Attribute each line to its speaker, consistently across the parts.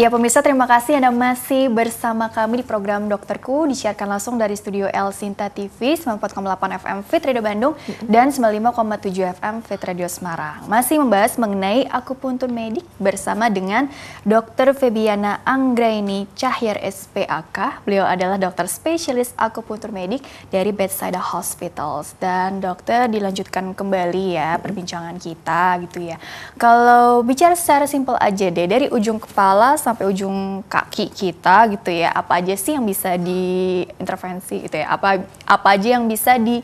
Speaker 1: Ya pemirsa terima kasih Anda masih bersama kami di program Dokterku disiarkan langsung dari studio El Sinta TV 94,8 FM Fit Radio Bandung dan 95,7 FM Fit Radio Semarang. Masih membahas mengenai akupuntur medik bersama dengan Dr. Febiana Anggraini Cahyar SPAK. Beliau adalah dokter spesialis akupuntur medik dari Bedside Hospitals dan dokter dilanjutkan kembali ya perbincangan kita gitu ya. Kalau bicara secara simpel aja deh dari ujung kepala sampai sampai ujung kaki kita gitu ya apa aja sih yang bisa diintervensi gitu ya apa apa aja yang bisa di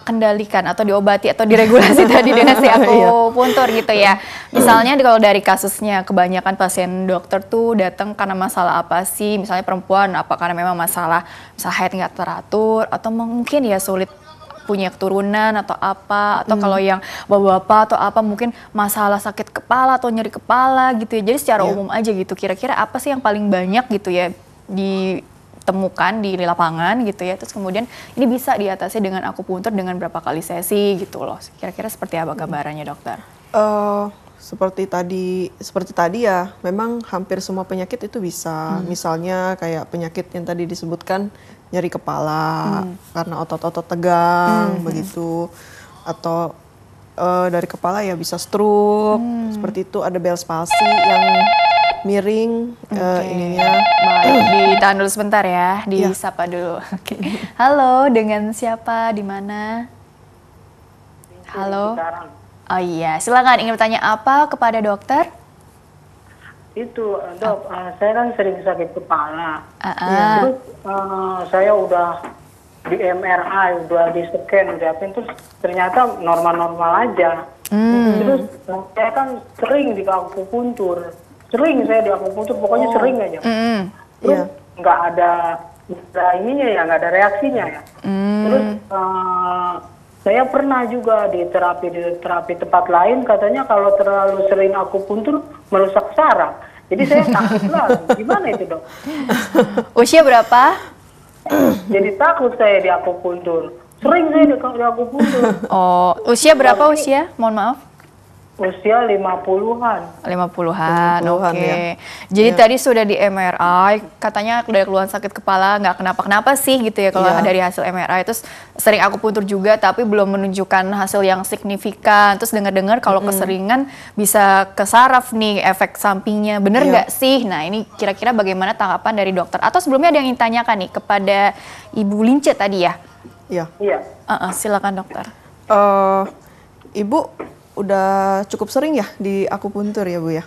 Speaker 1: kendalikan atau diobati atau diregulasi tadi dengan si iya. aku puntur gitu ya. Misalnya kalau dari kasusnya kebanyakan pasien dokter tuh datang karena masalah apa sih? Misalnya perempuan apa karena memang masalah misalnya head nggak teratur atau mungkin ya sulit punya keturunan atau apa atau hmm. kalau yang bapak-bapak atau apa mungkin masalah sakit kepala atau nyeri kepala gitu ya. Jadi secara yeah. umum aja gitu kira-kira apa sih yang paling banyak gitu ya di temukan di lapangan gitu ya. Terus kemudian ini bisa diatasi dengan aku puntur dengan berapa kali sesi gitu loh. Kira-kira seperti apa hmm. gambarannya dokter?
Speaker 2: Uh, seperti tadi seperti tadi ya, memang hampir semua penyakit itu bisa. Hmm. Misalnya kayak penyakit yang tadi disebutkan nyeri kepala hmm. karena otot-otot tegang hmm. begitu atau uh, dari kepala ya bisa stroke hmm. seperti itu ada bel spasi yang miring eh, okay. uh, ininya. Baik, ditahan
Speaker 1: dulu sebentar ya, di ya.
Speaker 2: dulu. Oke. Okay.
Speaker 1: Halo, dengan siapa? Di mana? Halo. Oh iya, silakan ingin bertanya apa kepada dokter?
Speaker 3: itu eh, dok uh, saya kan sering sakit kepala uh -uh. Ya, terus uh, saya udah di MRI udah di scan udah apa terus ternyata normal-normal aja
Speaker 2: hmm. terus
Speaker 3: saya kan sering di akupuntur sering saya di akupuntur pokoknya oh. sering aja mm -hmm. terus iya. nggak yeah. ada ininya ya nggak ada reaksinya ya mm. terus uh, saya pernah juga di terapi di terapi tempat lain katanya kalau terlalu sering akupuntur merusak saraf. Jadi saya takut lah, gimana itu dok? Usia berapa? Jadi takut saya di akupuntur. Sering saya di, akupuntur.
Speaker 1: Oh, usia berapa usia? Mohon maaf. Usia 50-an. 50-an, oke. Okay. Ya. Jadi ya. tadi sudah di MRI, katanya dari keluhan sakit kepala, nggak kenapa-kenapa sih gitu ya kalau ya. dari hasil MRI. Terus sering aku puntur juga, tapi belum menunjukkan hasil yang signifikan. Terus dengar-dengar kalau mm -hmm. keseringan bisa ke saraf nih efek sampingnya. Bener iya. nggak ya. sih? Nah ini kira-kira bagaimana tanggapan dari dokter? Atau sebelumnya ada yang ingin tanyakan nih kepada Ibu Lince
Speaker 2: tadi ya? Iya. Iya.
Speaker 1: Uh -uh, silakan dokter.
Speaker 2: Uh, Ibu udah cukup sering ya di akupuntur ya Bu ya?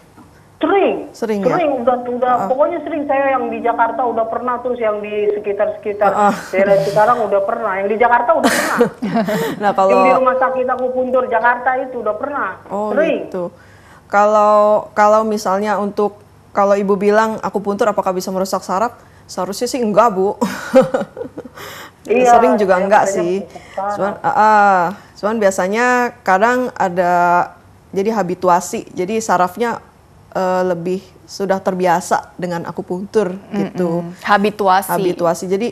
Speaker 2: Sering, sering, ya? sering
Speaker 1: ya? udah,
Speaker 3: udah uh. pokoknya sering saya yang di Jakarta udah pernah terus yang di sekitar-sekitar uh, daerah sekarang udah pernah, yang di Jakarta udah pernah.
Speaker 2: nah kalau yang di
Speaker 3: rumah sakit akupuntur Jakarta itu udah pernah, oh, sering.
Speaker 2: Gitu. Kalau kalau misalnya untuk kalau ibu bilang aku akupuntur apakah bisa merusak saraf? Seharusnya sih enggak, Bu.
Speaker 1: iya, Sering juga iya, enggak sih.
Speaker 2: Cuman, uh, uh, cuman biasanya kadang ada jadi habituasi. Jadi sarafnya uh, lebih sudah terbiasa dengan puntur mm -mm. gitu. Habituasi. Habituasi. Jadi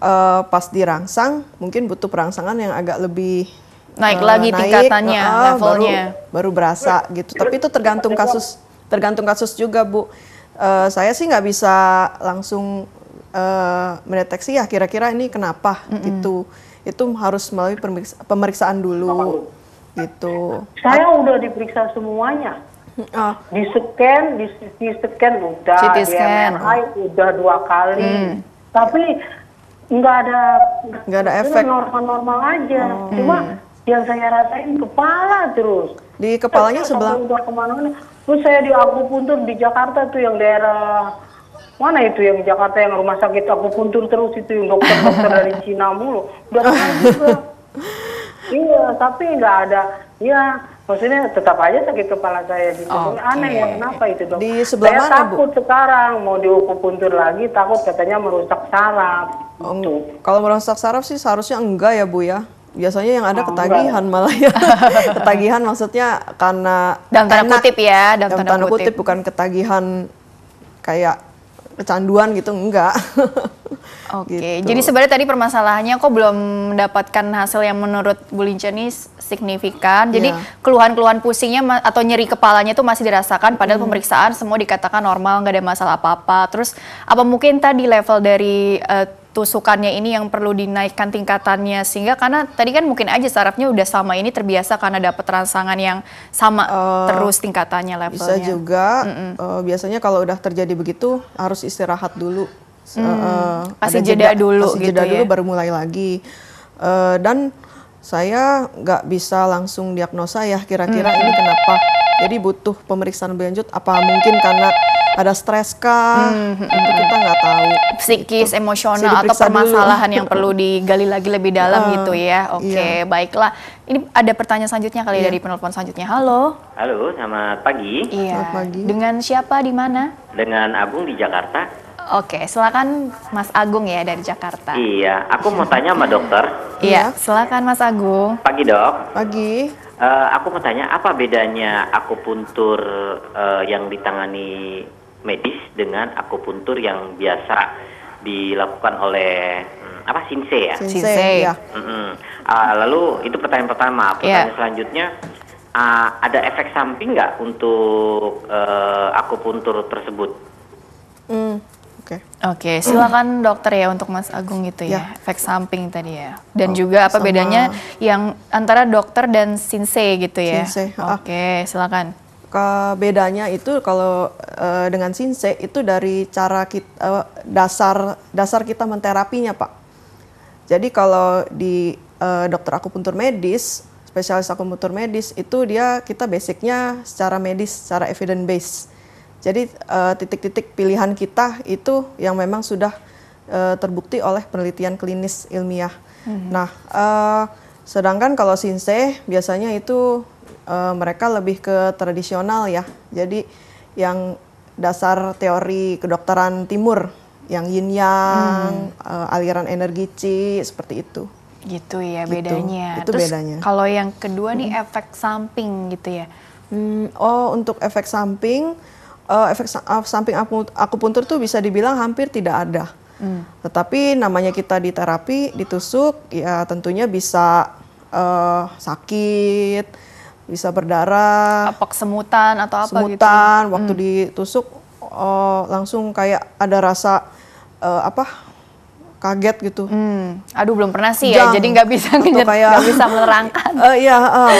Speaker 2: uh, pas dirangsang mungkin butuh perangsangan yang agak lebih
Speaker 1: naik uh, lagi naik, tingkatannya, uh, levelnya.
Speaker 2: Baru, baru berasa gitu. Tapi itu tergantung kasus tergantung kasus juga, Bu uh, saya sih nggak bisa langsung uh, mendeteksi ya kira-kira ini kenapa mm -hmm. gitu. Itu harus melalui pemeriksa pemeriksaan dulu Bapak. gitu.
Speaker 3: Saya udah diperiksa semuanya. Oh.
Speaker 2: Di scan,
Speaker 3: di, di scan udah, CT scan. di MRI udah dua kali. Hmm. Tapi nggak ada nggak ada efek normal-normal aja. Oh. Cuma hmm. yang saya rasain kepala terus. Di kepalanya sebelah terus saya di akupuntur di Jakarta tuh yang daerah mana itu yang Jakarta yang rumah sakit akupuntur terus itu yang dokter dokter dari Cina mulu udah juga iya tapi nggak ada ya maksudnya tetap aja sakit kepala saya gitu okay. aneh ya kenapa itu dok di sebelah saya mana, takut bu? sekarang
Speaker 2: mau diukupuntur lagi takut katanya merusak saraf Oh, gitu. kalau merusak saraf sih seharusnya enggak ya bu ya biasanya yang ada ketagihan ya. malah ya ketagihan maksudnya karena dalam tanda enak, kutip ya dalam, dalam tanda, tanda kutip. kutip bukan ketagihan kayak kecanduan gitu enggak oke okay. gitu. jadi sebenarnya
Speaker 1: tadi permasalahannya kok belum mendapatkan hasil yang menurut Bu jenis ini signifikan jadi iya. keluhan-keluhan yeah. pusingnya atau nyeri kepalanya itu masih dirasakan padahal mm. pemeriksaan semua dikatakan normal nggak ada masalah apa-apa terus apa mungkin tadi level dari uh, tusukannya ini yang perlu dinaikkan tingkatannya sehingga karena tadi kan mungkin aja sarafnya udah sama ini terbiasa karena dapat rangsangan yang
Speaker 2: sama uh, terus tingkatannya levelnya. Bisa juga mm -mm. Uh, biasanya kalau udah terjadi begitu harus istirahat dulu.
Speaker 1: Hmm, jeda, jeda dulu pasti gitu jeda ya. dulu baru
Speaker 2: mulai lagi. Uh, dan saya nggak bisa langsung diagnosa ya kira-kira hmm. ini kenapa. Jadi butuh pemeriksaan lebih lanjut apa mungkin karena ada stres kah hmm, hmm, hmm. itu kita nggak tahu psikis gitu. emosional atau permasalahan dulu. yang perlu digali
Speaker 1: lagi lebih dalam uh, gitu ya iya. oke okay, iya. baiklah ini ada pertanyaan selanjutnya kali ya iya. dari penelpon selanjutnya halo
Speaker 3: halo selamat pagi iya
Speaker 2: selamat
Speaker 1: pagi dengan siapa di mana
Speaker 3: dengan Agung di Jakarta
Speaker 1: Oke, silakan Mas Agung ya dari Jakarta.
Speaker 3: Iya, aku mau tanya sama dokter. Iya,
Speaker 1: iya. silakan Mas Agung.
Speaker 3: Pagi dok. Pagi. Uh, aku mau tanya apa bedanya akupuntur uh, yang ditangani medis dengan akupuntur yang biasa dilakukan oleh hmm, apa sinse ya sinse ya mm hmm Uh, ah, lalu itu pertanyaan pertama iya. pertanyaan yeah. selanjutnya uh, ada efek samping nggak untuk uh, akupuntur tersebut
Speaker 1: mm. Oke. Okay. silakan mm. dokter ya untuk Mas Agung gitu ya, iya. efek samping tadi ya. Dan oh, juga apa bedanya yang antara dokter dan sinse gitu ya. Oke,
Speaker 2: okay, silakan bedanya itu kalau uh, dengan sinse itu dari cara kita uh, eh, dasar dasar kita menterapinya pak. Jadi kalau di uh, dokter akupuntur medis, spesialis akupuntur medis itu dia kita basicnya secara medis, secara evidence base. Jadi titik-titik uh, pilihan kita itu yang memang sudah uh, terbukti oleh penelitian klinis ilmiah. Mm -hmm. Nah, uh, sedangkan kalau sinse biasanya itu uh, mereka lebih ke tradisional ya. Jadi yang dasar teori kedokteran timur yang yin yang hmm. uh, aliran energi chi seperti itu. Gitu ya gitu. bedanya. Gitu. Itu Terus bedanya. Kalau yang kedua hmm. nih efek samping gitu ya. Hmm, oh untuk efek samping uh, efek samping aku akupuntur tuh bisa dibilang hampir tidak ada. Hmm. Tetapi namanya kita di terapi ditusuk ya tentunya bisa uh, sakit bisa berdarah, apa kesemutan atau apa semutan, gitu. Semutan, waktu hmm. ditusuk uh, langsung kayak ada rasa uh, apa? kaget gitu. Hmm. Aduh belum pernah sih Jam. ya, jadi nggak bisa ngejet, nggak bisa menerangkan. uh, iya, uh.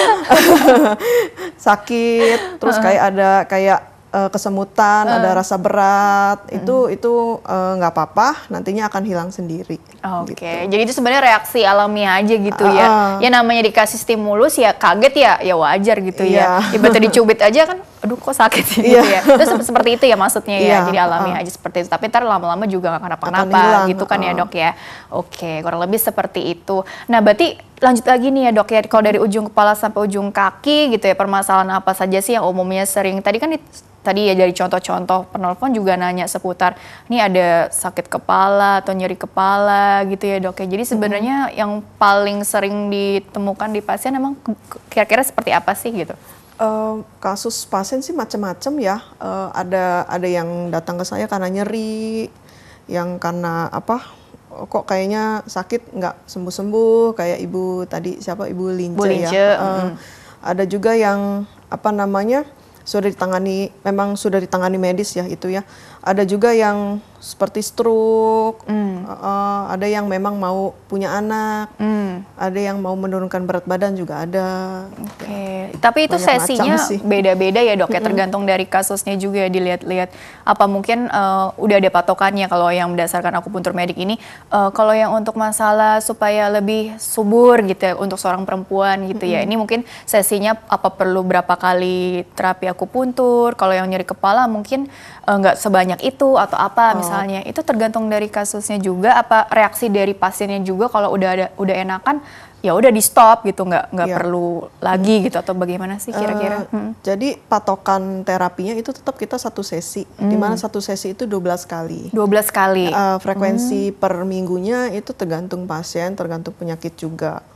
Speaker 2: sakit, terus kayak ada kayak uh, kesemutan, uh. ada eh. rasa berat, uh. itu itu eh, nggak uh, apa-apa, nantinya akan hilang sendiri. Oke, okay. gitu. jadi itu sebenarnya
Speaker 1: reaksi alami aja gitu uh. ya. Ya namanya dikasih stimulus ya kaget ya, ya wajar gitu yeah. ya. Iya. Tiba-tiba dicubit aja kan, aduh kok sakit yeah. gitu iya. ya. se seperti itu ya maksudnya ya, iya. jadi alami uh. aja seperti itu. Tapi ntar lama-lama juga nggak apa-apa gitu kan uh. ya dok ya. Oke, okay. kurang lebih seperti itu. Nah berarti lanjut lagi nih ya dok ya kalau dari ujung kepala sampai ujung kaki gitu ya permasalahan apa saja sih yang umumnya sering tadi kan tadi ya dari contoh-contoh penelpon juga nanya seputar ini ada sakit kepala atau nyeri kepala gitu ya dok ya. Jadi hmm. sebenarnya hmm. yang paling sering ditemukan di pasien emang kira-kira seperti apa sih gitu?
Speaker 2: Uh, kasus pasien sih macam-macam ya. Uh, ada ada yang datang ke saya karena nyeri, yang karena apa? Eh, kok kayaknya sakit nggak sembuh-sembuh kayak ibu tadi siapa ibu Lince, ya. Uh, -hmm. Ada juga yang apa namanya? sudah ditangani memang sudah ditangani medis ya itu ya. Ada juga yang seperti stroke, mm. uh, ada yang memang mau punya anak, mm. ada yang mau menurunkan berat badan juga ada. Oke, okay. ya. tapi itu sesinya beda-beda ya dok, ya tergantung
Speaker 1: dari kasusnya juga ya, dilihat-lihat. Apa mungkin uh, udah ada patokannya kalau yang berdasarkan akupuntur medik ini? Uh, kalau yang untuk masalah supaya lebih subur gitu ya, untuk seorang perempuan gitu mm -hmm. ya, ini mungkin sesinya apa perlu berapa kali terapi akupuntur? Kalau yang nyeri kepala mungkin Eh, nggak uh, sebanyak itu atau apa oh. misalnya itu tergantung dari kasusnya juga apa reaksi dari pasiennya juga kalau udah ada udah enakan ya udah di stop gitu nggak nggak yeah. perlu lagi hmm. gitu atau bagaimana sih kira-kira?
Speaker 2: Uh, hmm. Jadi patokan terapinya itu tetap kita satu sesi, hmm. di mana hmm. satu sesi itu 12 kali. 12 kali. Uh, frekuensi hmm. per minggunya itu tergantung pasien, tergantung penyakit juga.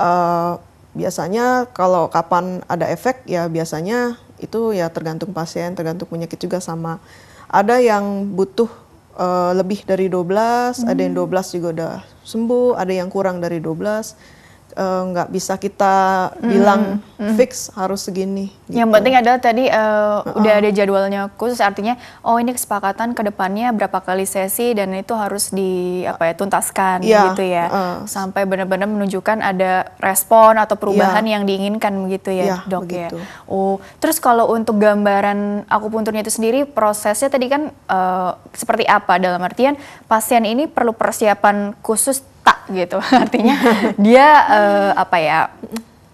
Speaker 2: Uh, biasanya kalau kapan ada efek ya biasanya itu ya tergantung pasien, tergantung penyakit juga sama. Ada yang butuh uh, lebih dari 12, hmm. ada yang 12 hmm. juga udah sembuh, ada yang kurang dari 12 Eh, nggak uh, bisa kita hmm bilang mm-hmm, mm-hmm. fix harus segini. Gitu. Yang penting
Speaker 1: adalah tadi uh, uh-uh. udah ada jadwalnya khusus, artinya oh ini kesepakatan kedepannya berapa kali sesi dan itu harus di apa ya tuntaskan yeah. gitu ya, uh. sampai benar-benar menunjukkan ada respon atau perubahan yeah. yang diinginkan gitu ya, yeah, dok begitu. ya. Iya, ya. Oh, terus kalau untuk gambaran aku punturnya itu sendiri prosesnya tadi kan uh, seperti apa dalam artian pasien ini perlu persiapan khusus tak gitu artinya dia uh, apa ya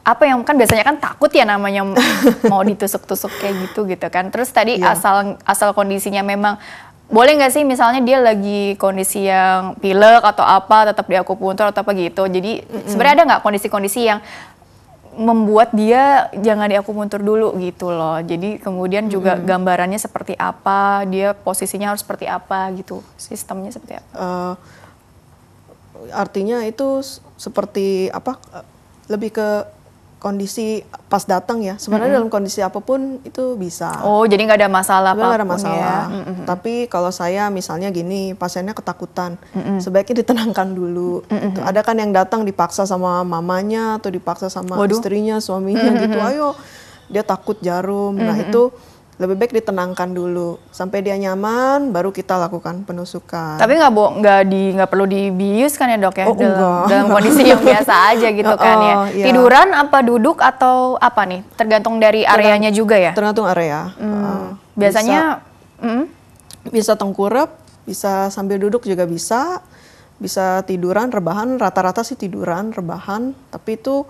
Speaker 1: apa yang kan biasanya kan takut ya namanya mau ditusuk-tusuk kayak gitu gitu kan terus tadi yeah. asal asal kondisinya memang boleh nggak sih misalnya dia lagi kondisi yang pilek atau apa tetap di aku puntur atau apa gitu jadi mm -hmm. sebenarnya ada nggak kondisi-kondisi yang membuat dia jangan di aku akupuntur dulu gitu loh jadi kemudian juga mm -hmm. gambarannya seperti apa dia posisinya harus
Speaker 2: seperti apa gitu sistemnya seperti apa uh, artinya itu seperti apa lebih ke kondisi pas datang ya sebenarnya mm -hmm. dalam kondisi apapun itu bisa oh jadi nggak ada masalah apa ada ya. masalah ya. mm -hmm. tapi kalau saya misalnya gini pasiennya ketakutan mm -hmm. sebaiknya ditenangkan dulu mm -hmm. ada kan yang datang dipaksa sama mamanya atau dipaksa sama Waduh. istrinya suaminya mm -hmm. gitu ayo dia takut jarum mm -hmm. nah itu lebih baik ditenangkan dulu sampai dia nyaman baru kita lakukan penusukan tapi
Speaker 1: nggak nggak di nggak perlu dibius kan ya dok ya oh, dalam, dalam kondisi yang biasa aja gitu kan ya oh, iya. tiduran apa duduk atau apa nih tergantung
Speaker 2: dari areanya juga ya tergantung area hmm. uh,
Speaker 1: biasanya
Speaker 2: bisa, mm? bisa tengkurap bisa sambil duduk juga bisa bisa tiduran rebahan rata-rata sih tiduran rebahan tapi itu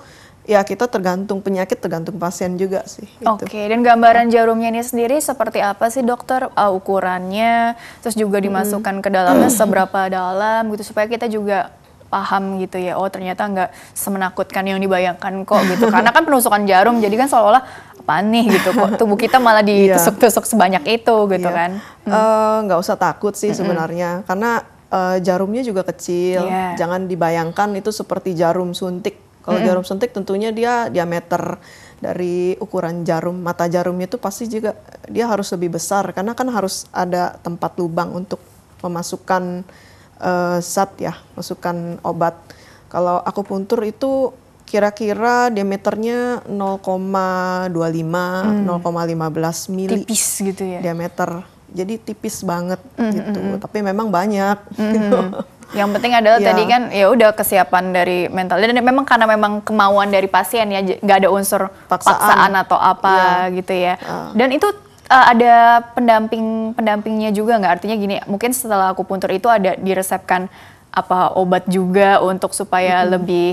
Speaker 2: ya kita tergantung penyakit tergantung pasien juga sih. Gitu.
Speaker 1: Oke, okay. dan gambaran jarumnya ini sendiri seperti apa sih dokter uh, ukurannya, terus juga dimasukkan hmm. ke dalamnya seberapa dalam gitu supaya kita juga paham gitu ya oh ternyata nggak semenakutkan yang dibayangkan kok gitu karena kan penusukan jarum jadi kan seolah-olah
Speaker 2: apa nih gitu kok tubuh kita malah iya. ditusuk-tusuk sebanyak itu gitu yeah. kan hmm. Eh, nggak hmm. uh, usah takut sih sebenarnya karena uh, jarumnya juga kecil yeah. jangan dibayangkan itu seperti jarum suntik kalau mm -hmm. jarum suntik tentunya dia diameter dari ukuran jarum mata jarumnya itu pasti juga dia harus lebih besar karena kan harus ada tempat lubang untuk memasukkan uh, zat ya, masukkan obat. Kalau aku puntur itu kira-kira diameternya 0,25 hmm. 0,15 mili tipis gitu ya diameter jadi tipis banget mm -hmm. gitu tapi memang banyak mm -hmm.
Speaker 1: Yang penting adalah yeah. tadi kan
Speaker 2: ya udah kesiapan
Speaker 1: dari mentalnya dan memang karena memang kemauan dari pasien ya nggak ada unsur paksaan, paksaan atau apa yeah. gitu ya. Uh. Dan itu uh, ada pendamping pendampingnya juga nggak? Artinya gini, mungkin setelah aku puntur itu ada diresepkan apa obat juga untuk supaya mm -hmm. lebih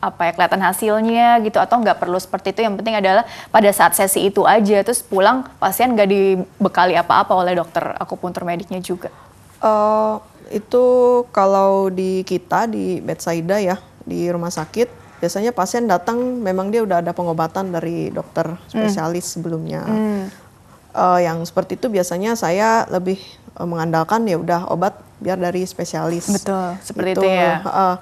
Speaker 1: apa ya kelihatan hasilnya gitu atau nggak perlu seperti itu yang penting adalah pada saat sesi itu aja terus pulang pasien nggak dibekali apa-apa oleh dokter aku pun mediknya
Speaker 2: juga. Uh, itu kalau di kita di Bedside ya di rumah sakit biasanya pasien datang memang dia udah ada pengobatan dari dokter hmm. spesialis mm. sebelumnya. mm. Uh, yang seperti itu biasanya saya lebih uh, mengandalkan ya udah obat biar dari spesialis. Betul, seperti itu, itu ya. Uh,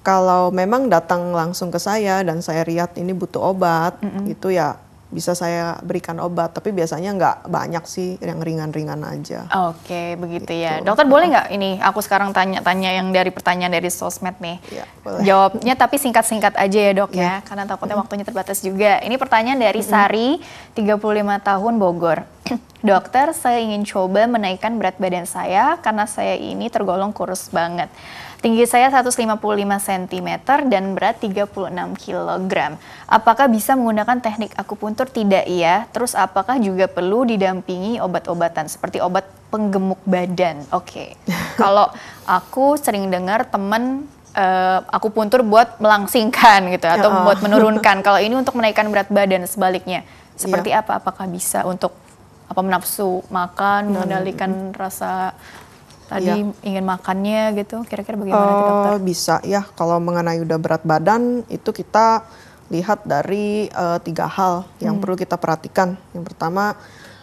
Speaker 2: kalau memang datang langsung ke saya dan saya lihat ini butuh obat, mm -mm. itu ya bisa saya berikan obat tapi biasanya nggak banyak sih yang ringan-ringan aja.
Speaker 1: Oke okay, begitu ya. gitu. ya dokter boleh nggak ini aku sekarang tanya-tanya yang dari pertanyaan dari sosmed nih ya, boleh. jawabnya tapi singkat-singkat aja ya dok ya, ya karena takutnya waktunya terbatas juga. Ini pertanyaan dari mm -hmm. Sari 35 tahun Bogor Dokter, saya ingin coba menaikkan berat badan saya karena saya ini tergolong kurus banget. Tinggi saya 155 cm dan berat 36 kg. Apakah bisa menggunakan teknik akupuntur? Tidak ya. Terus apakah juga perlu didampingi obat-obatan seperti obat penggemuk badan? Oke. Okay. Kalau aku sering dengar teman uh, eh, aku puntur buat melangsingkan gitu atau ya, oh. buat menurunkan. Kalau ini untuk menaikkan berat badan sebaliknya. Seperti iya. apa? Apakah bisa untuk apa menafsu makan, mengendalikan rasa tadi ya. ingin makannya gitu. Kira-kira bagaimana uh, dokter? Eh,
Speaker 2: bisa ya kalau mengenai udah berat badan itu kita lihat dari uh, tiga hal yang hmm. perlu kita perhatikan. Yang pertama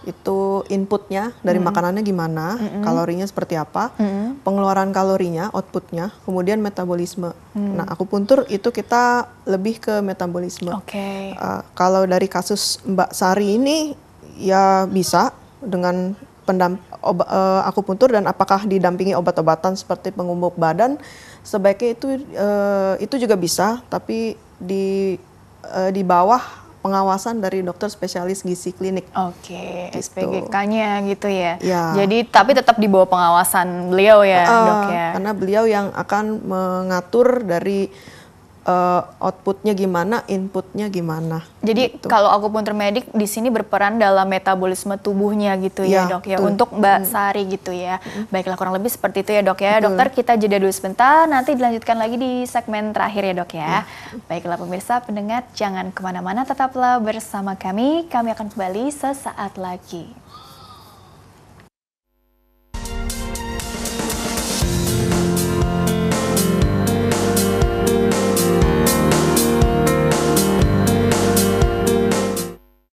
Speaker 2: itu inputnya dari mm. makanannya gimana, mm -mm. kalorinya seperti apa, mm pengeluaran kalorinya, outputnya, kemudian metabolisme. Mm. Nah, aku puntur itu kita lebih ke metabolisme. Okay. Uh, eh, kalau dari kasus Mbak Sari ini ya bisa dengan pendamp oba, uh, akupuntur dan apakah didampingi obat-obatan seperti pengumuk badan sebaiknya itu uh, itu juga bisa tapi di uh, di bawah pengawasan dari dokter spesialis gizi klinik. Oke, okay, gitu.
Speaker 1: SPGK-nya gitu ya. ya. Jadi tapi tetap di bawah
Speaker 2: pengawasan beliau ya, uh, dok ya. Karena beliau yang akan mengatur dari uh, outputnya gimana, inputnya gimana.
Speaker 1: Jadi gitu. kalau pun termedik di sini berperan dalam metabolisme tubuhnya gitu ya, ya dok ya, tuh. untuk Mbak hmm. Sari gitu ya. Hmm. Baiklah kurang lebih seperti itu ya dok ya. Betul. Dokter kita jeda dulu sebentar, nanti dilanjutkan lagi di segmen terakhir ya dok ya. Hmm. Baiklah pemirsa pendengar jangan kemana-mana, tetaplah bersama kami. Kami akan kembali sesaat lagi.